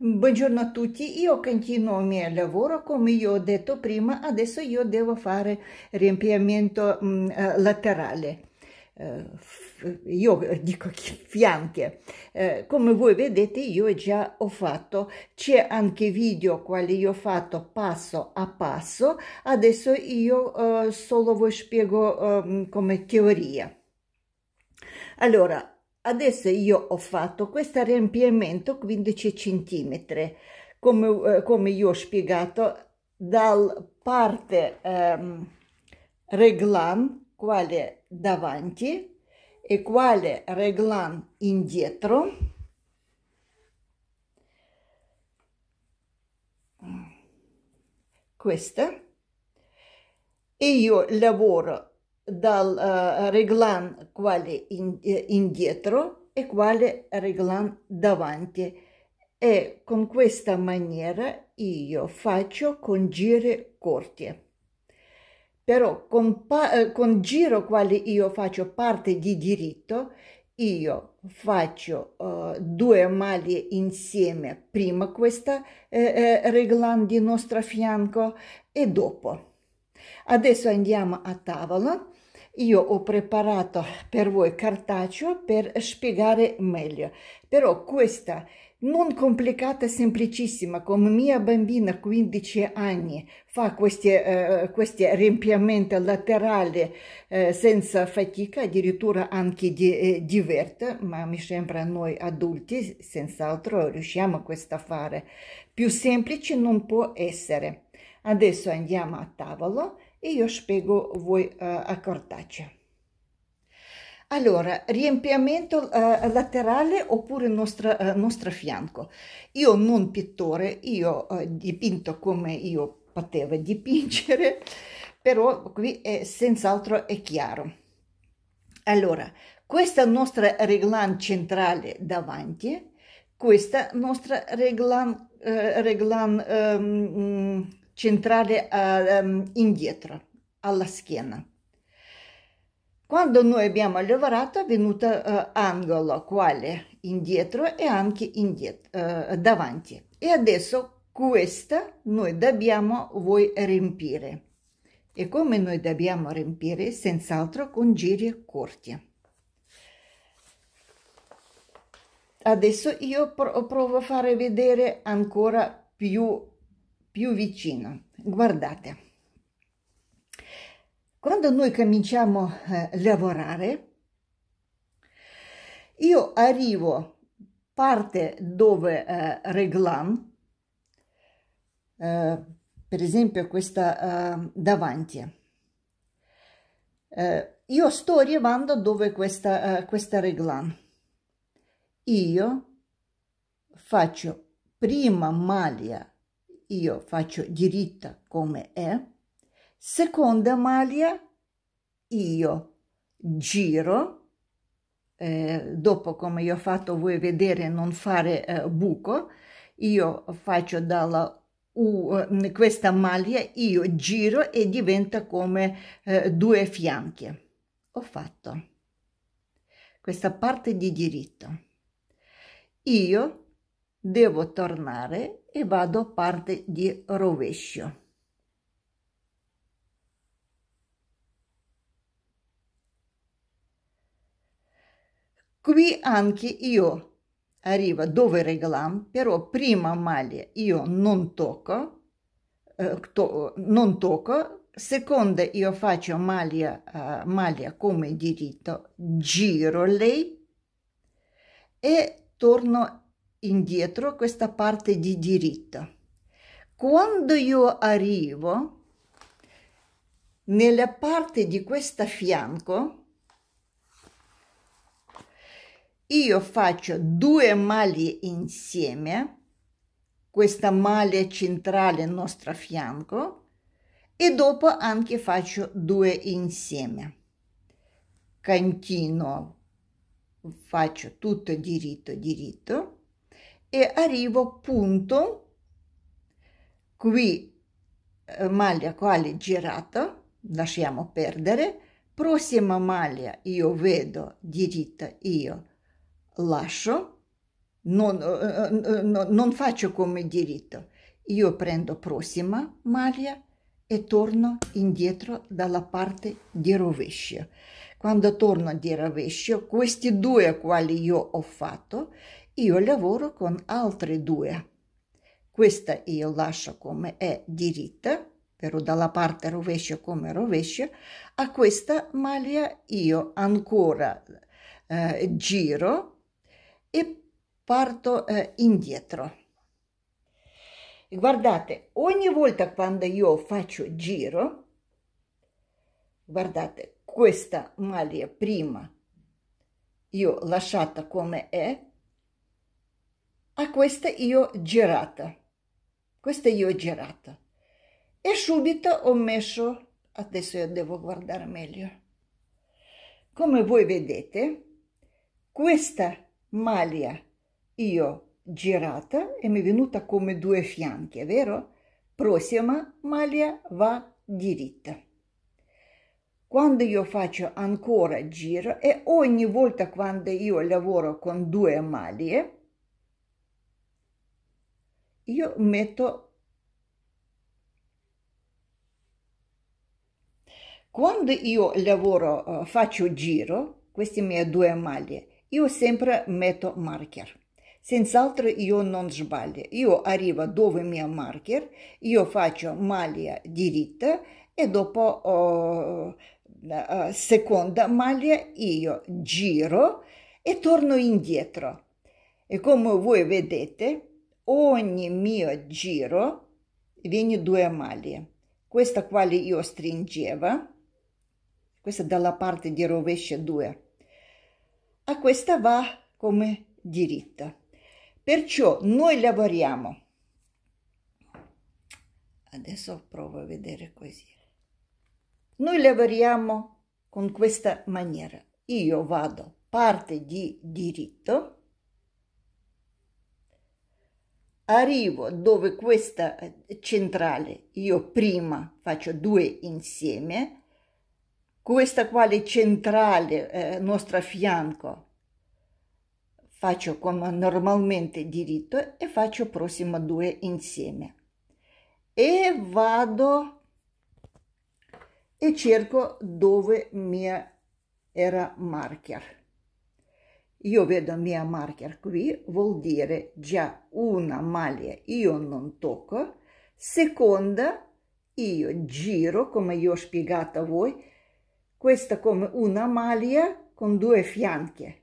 Buongiorno a tutti, io continuo il mio lavoro, come io ho detto prima, adesso io devo fare riempimento mh, mm, eh, laterale, uh, io dico fianche. Uh, come voi vedete io già ho fatto, c'è anche video quali io ho fatto passo a passo, adesso io uh, solo vi spiego um, come teoria. Allora, adesso io ho fatto questo riempimento 15 cm come, eh, come io ho spiegato dal parte ehm, reglan quale davanti e quale reglan indietro questa e io lavoro dal uh, reglan quale in, eh, indietro e quale reglan davanti e con questa maniera io faccio con giri corti però con, eh, con giro quale io faccio parte di diritto io faccio uh, due maglie insieme prima questa eh, eh, reglan di nostro fianco e dopo adesso andiamo a tavola io ho preparato per voi cartaceo per spiegare meglio, però questa non complicata, semplicissima, come mia bambina 15 anni fa questi, eh, questi riempimenti laterali eh, senza fatica, addirittura anche di, eh, diverta, ma mi sembra noi adulti senz'altro riusciamo questo a fare. Più semplice non può essere. Adesso andiamo a tavolo e io spiego voi eh, a accordarci. Allora, riempimento eh, laterale oppure nostra, eh, nostro fianco. Io non pittore, io eh, dipinto come io potevo dipingere, però qui è senz'altro è chiaro. Allora, questa nostra reglan centrale davanti, questa nostra reglan, eh, reglan ehm, centrale a, eh, ehm, indietro, alla schiena. Quando noi abbiamo lavorato è venuto uh, angolo quale indietro e anche indietro, uh, eh, davanti. E adesso questa noi dobbiamo voi riempire. E come noi dobbiamo riempire? Senz'altro con giri corti. Adesso io provo a fare vedere ancora più più vicino. Guardate, quando noi cominciamo a eh, lavorare, io arrivo parte dove eh, reglam, eh, per esempio questa eh, davanti, eh, io sto arrivando dove questa, eh, questa reglam. Io faccio prima maglia io faccio diritta come è, seconda maglia io giro, eh, dopo come io ho fatto voi vedere non fare eh, buco, io faccio dalla U, eh, questa maglia, io giro e diventa come eh, due fianchi. Ho fatto questa parte di diritto. Io devo tornare e vado parte di rovescio qui anche io arrivo dove regalam però prima maglia io non tocco eh, to non tocco seconda io faccio maglia, uh, maglia come diritto giro lei e torno indietro questa parte di diritto. Quando io arrivo nella parte di questo fianco, io faccio due maglie insieme, questa maglia centrale nostro fianco, e dopo anche faccio due insieme. Continuo, faccio tutto diritto, diritto e arrivo punto qui eh, maglia quale girata lasciamo perdere prossima maglia io vedo diritta io lascio non, eh, eh, non faccio come diritto io prendo prossima maglia e torno indietro dalla parte di rovescio quando torno di rovescio questi due quali io ho fatto io lavoro con altre due. Questa io lascio come è diritta, però dalla parte rovescia come rovescia, a questa maglia io ancora eh, giro e parto eh, indietro. Guardate, ogni volta quando io faccio giro, guardate, questa maglia prima io lasciata come è, a ah, questa io girata. Questa io girata. E subito ho messo, adesso io devo guardare meglio. Come voi vedete, questa maglia io girata e mi è venuta come due fianchi, vero? Prossima maglia va diritta. Quando io faccio ancora giro e ogni volta quando io lavoro con due maglie, io metto quando io lavoro eh, faccio giro queste mie due maglie io sempre metto marker senz'altro io non sbaglio io arrivo dove mia marker io faccio maglia diritta e dopo oh, eh, seconda maglia io giro e torno indietro e come voi vedete ogni mio giro viene due maglie questa quale io stringeva, questa dalla parte di rovescia 2 a questa va come diritta perciò noi lavoriamo adesso provo a vedere così noi lavoriamo con questa maniera io vado parte di diritto arrivo dove questa eh, centrale io prima faccio due insieme questa quale centrale eh, nostra fianco faccio come normalmente diritto e faccio prossima due insieme e vado e cerco dove mia era marker io vedo mia marker qui, vuol dire già una maglia io non tocco, seconda io giro, come io ho spiegato a voi, questa come una maglia con due fianche.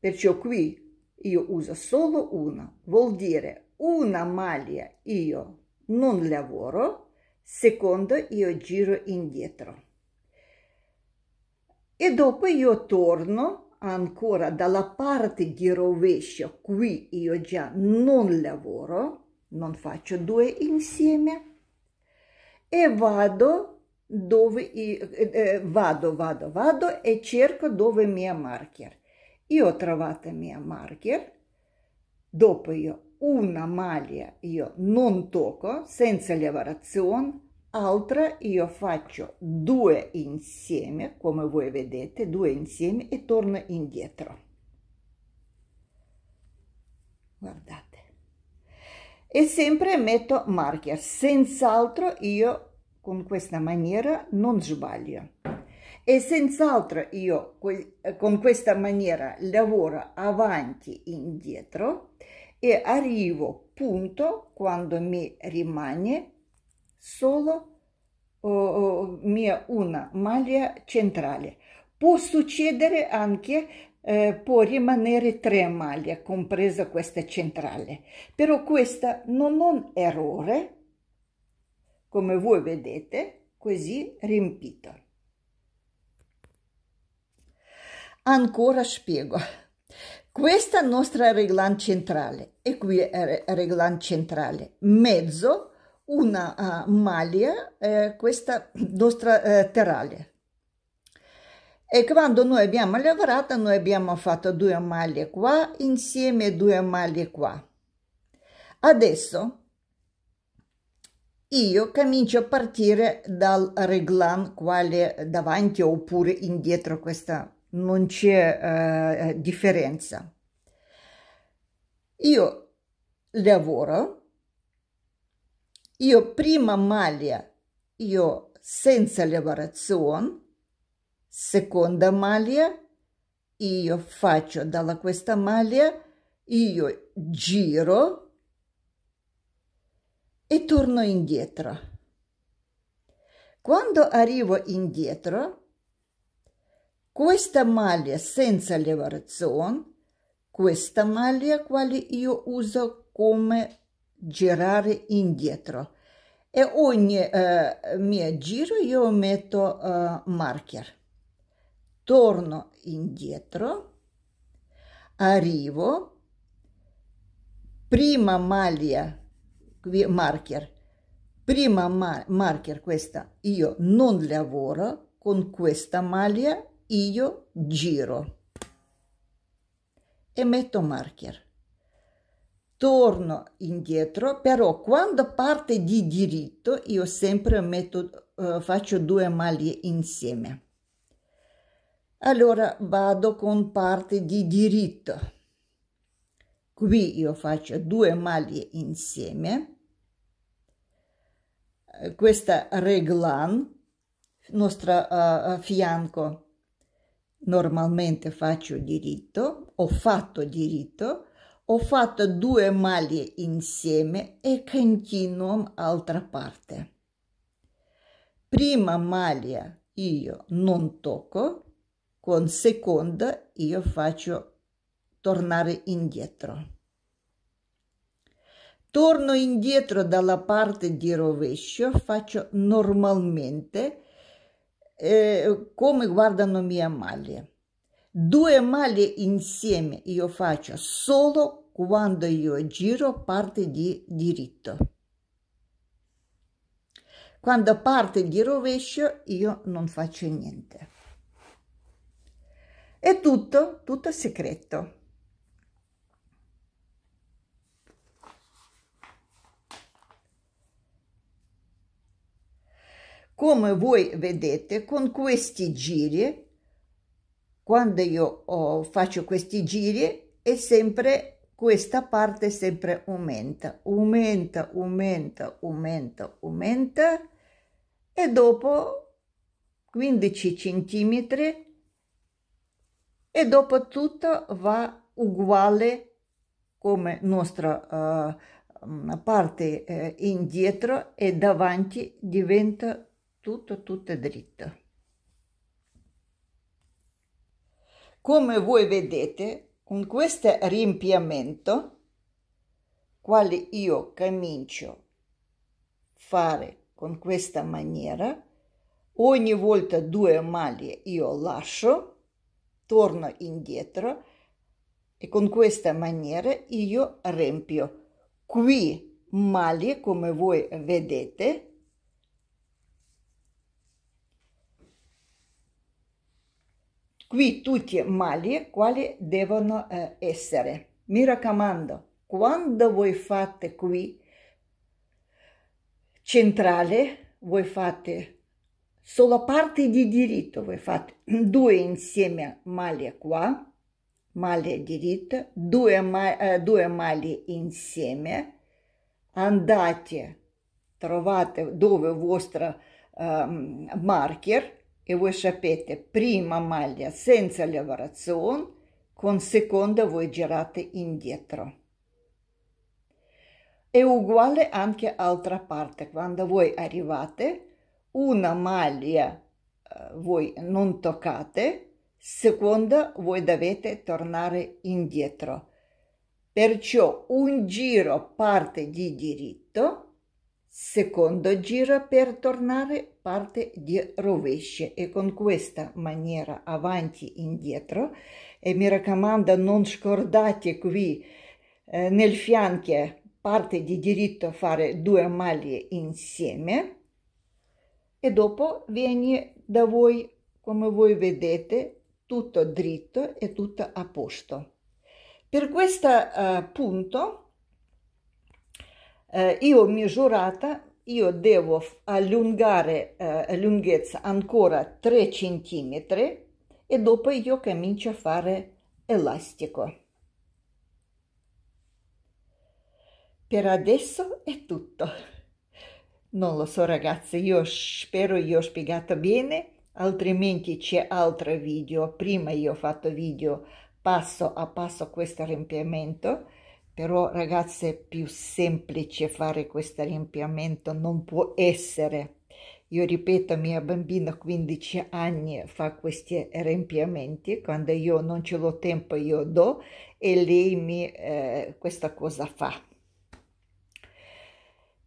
Perciò qui io uso solo una, vuol dire una maglia io non lavoro, seconda io giro indietro. E dopo io torno ancora dalla parte di rovescio, qui io già non lavoro, non faccio due insieme, e vado dove io, eh, eh, vado, vado, vado e cerco dove mia marker. Io ho trovato mia marker, dopo io una maglia io non tocco senza lavorazione altra io faccio due insieme come voi vedete due insieme e torno indietro guardate e sempre metto marker senz'altro io con questa maniera non sbaglio e senz'altro io con questa maniera lavoro avanti e indietro e arrivo punto quando mi rimane solo o, mia una maglia centrale. Può succedere anche eh, può rimanere tre maglie, compresa questa centrale, però questa non è un errore, come voi vedete, così riempito. Ancora spiego. Questa nostra reglan centrale e qui è reglan centrale mezzo una uh, maglia, eh, questa nostra eh, terrale. E quando noi abbiamo lavorato, noi abbiamo fatto due maglie qua, insieme due maglie qua. Adesso io comincio a partire dal reglan quale davanti oppure indietro, questa non c'è eh, eh differenza. Io lavoro io prima maglia, io senza lavorazione, seconda maglia, io faccio dalla questa maglia, io giro e torno indietro. Quando arrivo indietro, questa maglia senza lavorazione, questa maglia quale io uso come girare indietro e ogni eh, mio giro io metto eh, marker torno indietro arrivo prima maglia marker prima ma marker questa io non lavoro con questa maglia io giro e metto marker torno indietro, però quando parte di diritto io sempre metto, eh, faccio due maglie insieme. Allora vado con parte di diritto. Qui io faccio due maglie insieme. Eh, questa reglan, nostra uh, fianco, normalmente faccio diritto, ho fatto diritto, ho fatto due maglie insieme e continuo altra parte prima maglia io non tocco con seconda io faccio tornare indietro torno indietro dalla parte di rovescio faccio normalmente eh, come guardano mia maglia Due maglie insieme io faccio solo quando io giro parte di diritto. Quando parte di rovescio io non faccio niente. È tutto, tutto segreto. Come voi vedete, con questi giri quando io oh, faccio questi giri è sempre questa parte sempre aumenta, aumenta, aumenta, aumenta, aumenta e dopo 15 centimetri e dopo tutto va uguale come nostra uh, parte uh, indietro e davanti diventa tutto tutto dritto Come voi vedete, con questo riempimento, quale io comincio a fare con questa maniera, ogni volta due maglie io lascio, torno indietro e con questa maniera io riempio qui maglie come voi vedete qui tutti mali quali devono eh, essere. Mi raccomando, quando voi fate qui centrale, voi fate solo parte di diritto, voi fate due insieme maglie qua, male diritto, due, ma, eh, due mali insieme, andate, trovate dove vostra eh, marker, e voi sapete, prima maglia senza lavorazione, con seconda voi girate indietro. È uguale anche altra parte, quando voi arrivate, una maglia eh, voi non toccate, seconda voi dovete tornare indietro. Perciò un giro parte di diritto secondo giro per tornare parte di rovescio e con questa maniera avanti e indietro e mi raccomando non scordate qui eh, nel fianco parte di diritto fare due maglie insieme e dopo viene da voi come voi vedete tutto dritto e tutto a posto per questo eh, punto eh, io misurata, io devo allungare eh, lunghezza ancora 3 cm e dopo io comincio a fare elastico. Per adesso è tutto. Non lo so ragazzi, io spero io ho spiegato bene, altrimenti c'è altro video. Prima io ho fatto video passo a passo questo riempimento però ragazze più semplice fare questo riempimento non può essere io ripeto mia bambina 15 anni fa questi riempimenti quando io non ce l'ho tempo io do e lei mi eh, questa cosa fa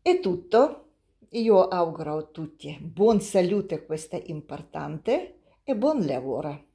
è tutto io auguro a tutti buon salute questo è importante e buon lavoro